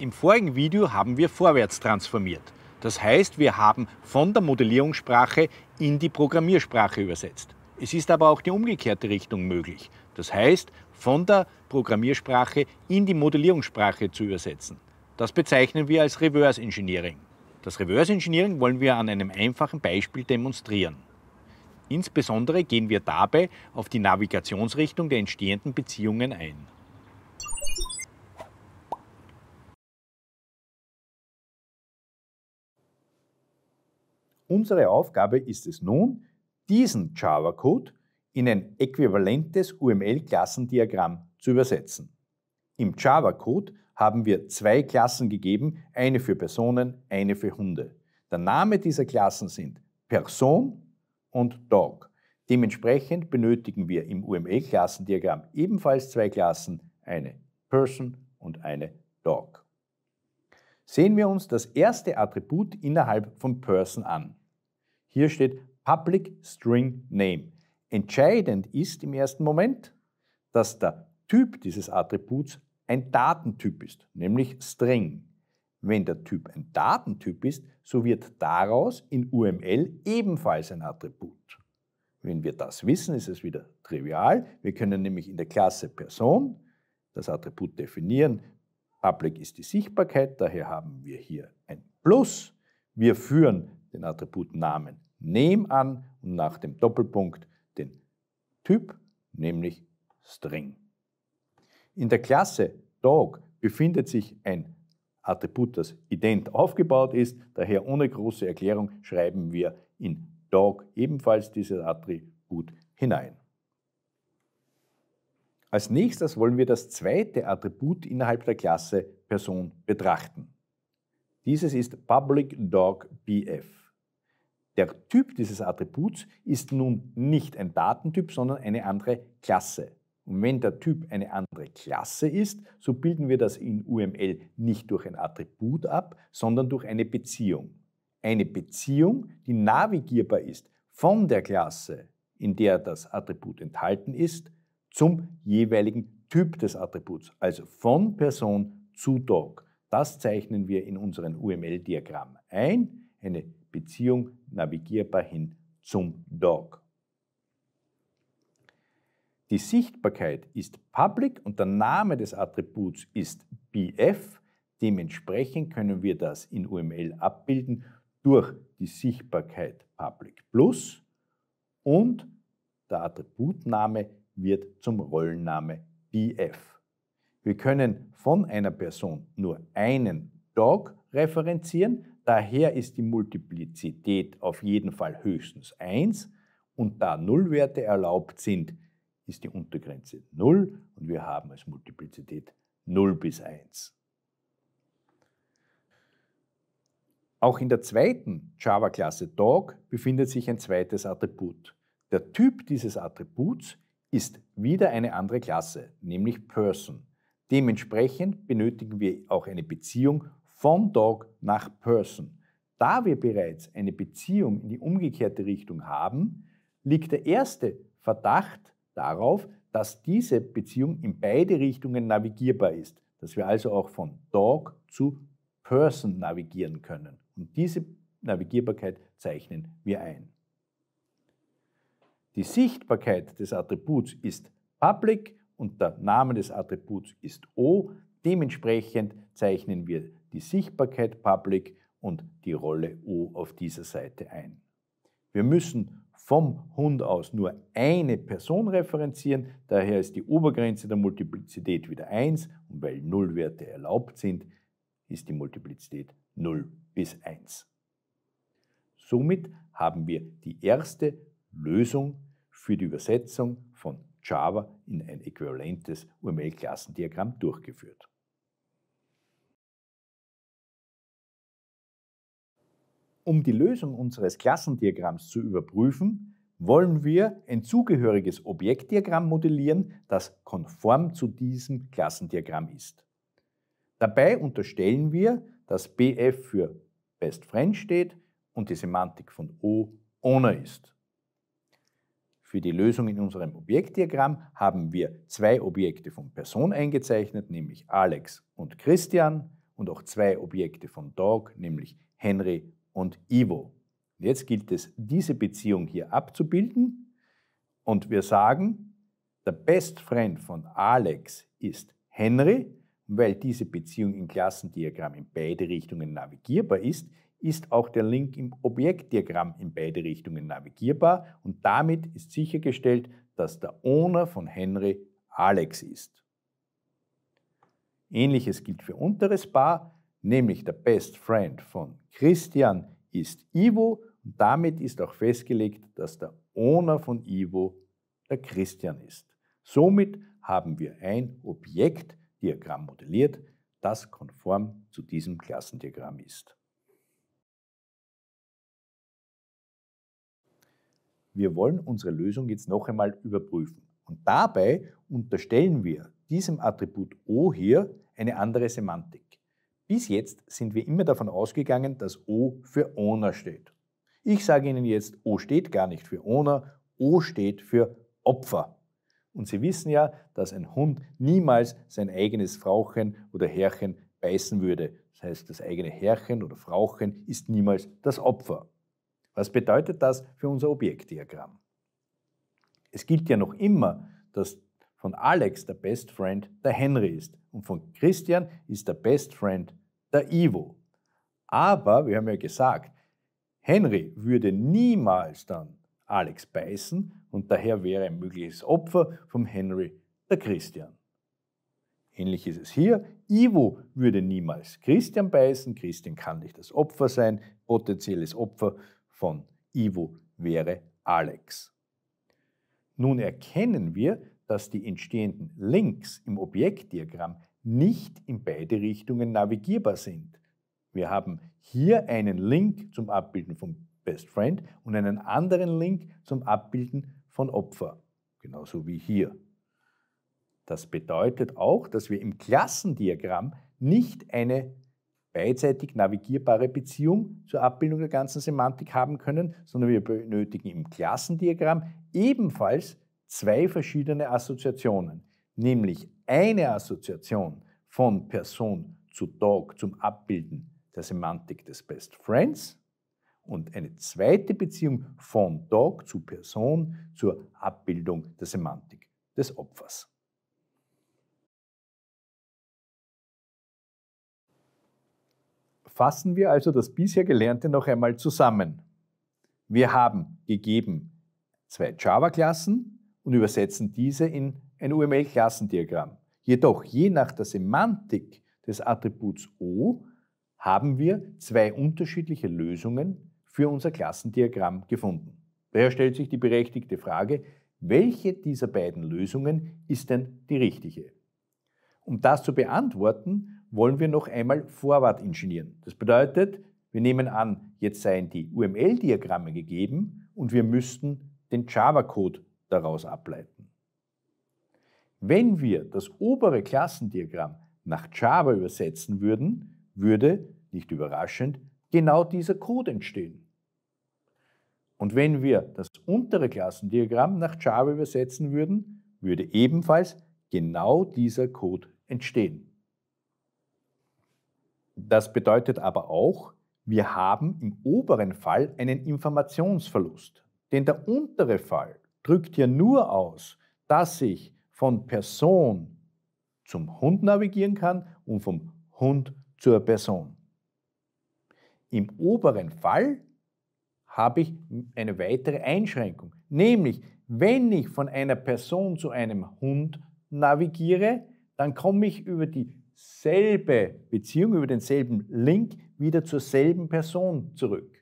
Im vorigen Video haben wir vorwärts transformiert. Das heißt, wir haben von der Modellierungssprache in die Programmiersprache übersetzt. Es ist aber auch die umgekehrte Richtung möglich. Das heißt, von der Programmiersprache in die Modellierungssprache zu übersetzen. Das bezeichnen wir als Reverse Engineering. Das Reverse Engineering wollen wir an einem einfachen Beispiel demonstrieren. Insbesondere gehen wir dabei auf die Navigationsrichtung der entstehenden Beziehungen ein. Unsere Aufgabe ist es nun, diesen Java-Code in ein äquivalentes UML-Klassendiagramm zu übersetzen. Im Java-Code haben wir zwei Klassen gegeben, eine für Personen, eine für Hunde. Der Name dieser Klassen sind Person und Dog. Dementsprechend benötigen wir im UML-Klassendiagramm ebenfalls zwei Klassen, eine Person und eine Dog. Sehen wir uns das erste Attribut innerhalb von Person an. Hier steht Public String Name. Entscheidend ist im ersten Moment, dass der Typ dieses Attributs ein Datentyp ist, nämlich String. Wenn der Typ ein Datentyp ist, so wird daraus in UML ebenfalls ein Attribut. Wenn wir das wissen, ist es wieder trivial. Wir können nämlich in der Klasse Person das Attribut definieren. Public ist die Sichtbarkeit, daher haben wir hier ein Plus. Wir führen den Attribut Namen Name an und nach dem Doppelpunkt den Typ, nämlich String. In der Klasse Dog befindet sich ein Attribut, das ident aufgebaut ist, daher ohne große Erklärung schreiben wir in Dog ebenfalls dieses Attribut hinein. Als nächstes wollen wir das zweite Attribut innerhalb der Klasse Person betrachten. Dieses ist Public Dog BF. Der Typ dieses Attributs ist nun nicht ein Datentyp, sondern eine andere Klasse. Und wenn der Typ eine andere Klasse ist, so bilden wir das in UML nicht durch ein Attribut ab, sondern durch eine Beziehung. Eine Beziehung, die navigierbar ist von der Klasse, in der das Attribut enthalten ist, zum jeweiligen Typ des Attributs, also von Person zu Dog. Das zeichnen wir in unserem UML-Diagramm ein, eine Beziehung navigierbar hin zum Dog. Die Sichtbarkeit ist public und der Name des Attributs ist bf. Dementsprechend können wir das in UML abbilden durch die Sichtbarkeit public plus und der Attributname wird zum Rollenname bf. Wir können von einer Person nur einen Dog referenzieren, Daher ist die Multiplizität auf jeden Fall höchstens 1 und da Nullwerte erlaubt sind, ist die Untergrenze 0 und wir haben als Multiplizität 0 bis 1. Auch in der zweiten Java-Klasse Dog befindet sich ein zweites Attribut. Der Typ dieses Attributs ist wieder eine andere Klasse, nämlich Person. Dementsprechend benötigen wir auch eine Beziehung von Dog nach Person. Da wir bereits eine Beziehung in die umgekehrte Richtung haben, liegt der erste Verdacht darauf, dass diese Beziehung in beide Richtungen navigierbar ist, dass wir also auch von Dog zu Person navigieren können. Und diese Navigierbarkeit zeichnen wir ein. Die Sichtbarkeit des Attributs ist Public und der Name des Attributs ist O. Dementsprechend zeichnen wir die Sichtbarkeit Public und die Rolle O auf dieser Seite ein. Wir müssen vom Hund aus nur eine Person referenzieren, daher ist die Obergrenze der Multiplizität wieder 1 und weil Nullwerte erlaubt sind, ist die Multiplizität 0 bis 1. Somit haben wir die erste Lösung für die Übersetzung von Java in ein äquivalentes UML-Klassendiagramm durchgeführt. Um die Lösung unseres Klassendiagramms zu überprüfen, wollen wir ein zugehöriges Objektdiagramm modellieren, das konform zu diesem Klassendiagramm ist. Dabei unterstellen wir, dass BF für Best Friend steht und die Semantik von O Owner ist. Für die Lösung in unserem Objektdiagramm haben wir zwei Objekte von Person eingezeichnet, nämlich Alex und Christian, und auch zwei Objekte von Dog, nämlich Henry und Ivo. Jetzt gilt es, diese Beziehung hier abzubilden und wir sagen, der Best Friend von Alex ist Henry. Und weil diese Beziehung im Klassendiagramm in beide Richtungen navigierbar ist, ist auch der Link im Objektdiagramm in beide Richtungen navigierbar und damit ist sichergestellt, dass der Owner von Henry Alex ist. Ähnliches gilt für unteres Paar nämlich der Best Friend von Christian, ist Ivo und damit ist auch festgelegt, dass der Owner von Ivo der Christian ist. Somit haben wir ein Objektdiagramm modelliert, das konform zu diesem Klassendiagramm ist. Wir wollen unsere Lösung jetzt noch einmal überprüfen. Und dabei unterstellen wir diesem Attribut O hier eine andere Semantik. Bis jetzt sind wir immer davon ausgegangen, dass O für Ona steht. Ich sage Ihnen jetzt, O steht gar nicht für Ona, O steht für Opfer. Und Sie wissen ja, dass ein Hund niemals sein eigenes Frauchen oder Herrchen beißen würde. Das heißt, das eigene Herrchen oder Frauchen ist niemals das Opfer. Was bedeutet das für unser Objektdiagramm? Es gilt ja noch immer, dass von Alex der Best Friend der Henry ist. Und von Christian ist der Best Friend der Ivo. Aber, wir haben ja gesagt, Henry würde niemals dann Alex beißen und daher wäre ein mögliches Opfer vom Henry der Christian. Ähnlich ist es hier. Ivo würde niemals Christian beißen. Christian kann nicht das Opfer sein. Potenzielles Opfer von Ivo wäre Alex. Nun erkennen wir, dass die entstehenden Links im Objektdiagramm nicht in beide Richtungen navigierbar sind. Wir haben hier einen Link zum Abbilden von Best Friend und einen anderen Link zum Abbilden von Opfer, genauso wie hier. Das bedeutet auch, dass wir im Klassendiagramm nicht eine beidseitig navigierbare Beziehung zur Abbildung der ganzen Semantik haben können, sondern wir benötigen im Klassendiagramm ebenfalls zwei verschiedene Assoziationen, nämlich eine Assoziation von Person zu Dog zum Abbilden der Semantik des Best Friends und eine zweite Beziehung von Dog zu Person zur Abbildung der Semantik des Opfers. Fassen wir also das bisher Gelernte noch einmal zusammen. Wir haben gegeben zwei Java-Klassen, und übersetzen diese in ein UML-Klassendiagramm. Jedoch, je nach der Semantik des Attributs O, haben wir zwei unterschiedliche Lösungen für unser Klassendiagramm gefunden. Daher stellt sich die berechtigte Frage, welche dieser beiden Lösungen ist denn die richtige? Um das zu beantworten, wollen wir noch einmal Vorwart ingenieren. Das bedeutet, wir nehmen an, jetzt seien die UML-Diagramme gegeben und wir müssten den Java-Code daraus ableiten. Wenn wir das obere Klassendiagramm nach Java übersetzen würden, würde, nicht überraschend, genau dieser Code entstehen. Und wenn wir das untere Klassendiagramm nach Java übersetzen würden, würde ebenfalls genau dieser Code entstehen. Das bedeutet aber auch, wir haben im oberen Fall einen Informationsverlust, denn der untere Fall drückt ja nur aus, dass ich von Person zum Hund navigieren kann und vom Hund zur Person. Im oberen Fall habe ich eine weitere Einschränkung, nämlich wenn ich von einer Person zu einem Hund navigiere, dann komme ich über dieselbe Beziehung, über denselben Link wieder zur selben Person zurück.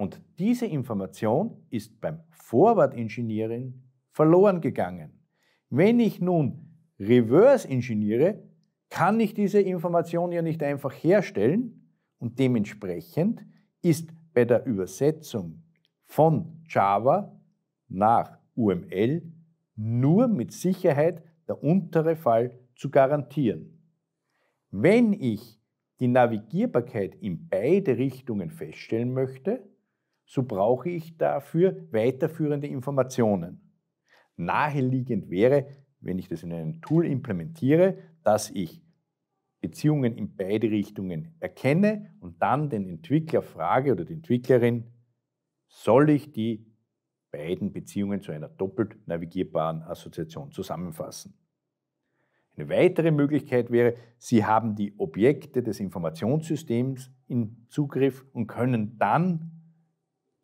Und diese Information ist beim Forward-Engineering verloren gegangen. Wenn ich nun Reverse-Engineere, kann ich diese Information ja nicht einfach herstellen und dementsprechend ist bei der Übersetzung von Java nach UML nur mit Sicherheit der untere Fall zu garantieren. Wenn ich die Navigierbarkeit in beide Richtungen feststellen möchte, so brauche ich dafür weiterführende Informationen. Naheliegend wäre, wenn ich das in einem Tool implementiere, dass ich Beziehungen in beide Richtungen erkenne und dann den Entwickler frage oder die Entwicklerin, soll ich die beiden Beziehungen zu einer doppelt navigierbaren Assoziation zusammenfassen? Eine weitere Möglichkeit wäre, Sie haben die Objekte des Informationssystems in Zugriff und können dann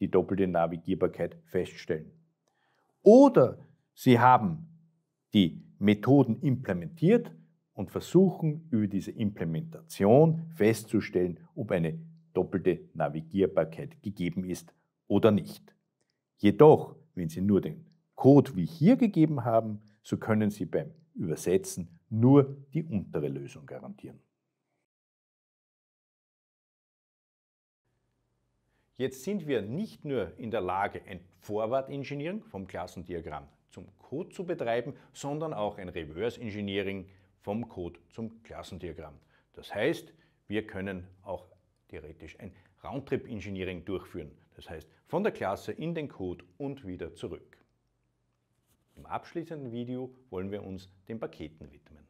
die doppelte Navigierbarkeit feststellen. Oder sie haben die Methoden implementiert und versuchen über diese Implementation festzustellen, ob eine doppelte Navigierbarkeit gegeben ist oder nicht. Jedoch, wenn Sie nur den Code wie hier gegeben haben, so können Sie beim Übersetzen nur die untere Lösung garantieren. Jetzt sind wir nicht nur in der Lage, ein Forward Engineering vom Klassendiagramm zum Code zu betreiben, sondern auch ein Reverse Engineering vom Code zum Klassendiagramm. Das heißt, wir können auch theoretisch ein Roundtrip Engineering durchführen. Das heißt, von der Klasse in den Code und wieder zurück. Im abschließenden Video wollen wir uns den Paketen widmen.